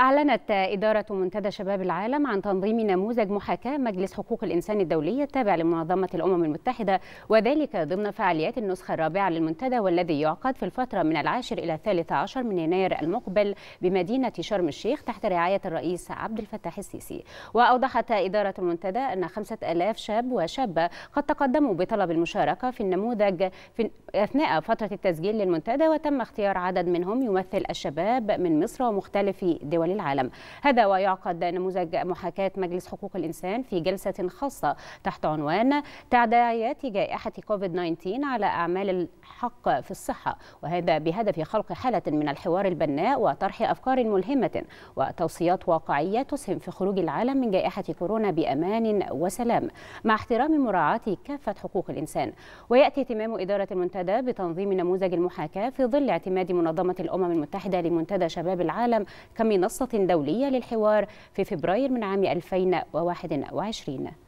أعلنت إدارة منتدى شباب العالم عن تنظيم نموذج محاكاة مجلس حقوق الإنسان الدولية التابع لمنظمة الأمم المتحدة وذلك ضمن فعاليات النسخة الرابعة للمنتدى والذي يعقد في الفترة من العاشر إلى الثالث عشر من يناير المقبل بمدينة شرم الشيخ تحت رعاية الرئيس عبد الفتاح السيسي وأوضحت إدارة المنتدى أن خمسة ألاف شاب وشابة قد تقدموا بطلب المشاركة في النموذج في أثناء فترة التسجيل للمنتدى وتم اختيار عدد منهم يمثل الشباب من مصر ومختلف دول دول العالم هذا ويعقد نموذج محاكاة مجلس حقوق الإنسان في جلسة خاصة تحت عنوان تداعيات جائحة كوفيد 19 على أعمال الحق في الصحة وهذا بهدف خلق حالة من الحوار البناء وطرح أفكار ملهمة وتوصيات واقعية تسهم في خروج العالم من جائحة كورونا بأمان وسلام مع احترام مراعاة كافة حقوق الإنسان ويأتي اهتمام إدارة المنتدى بتنظيم نموذج المحاكاة في ظل اعتماد منظمة الأمم المتحدة لمنتدى شباب العالم كمنصة منصة دولية للحوار في فبراير من عام 2021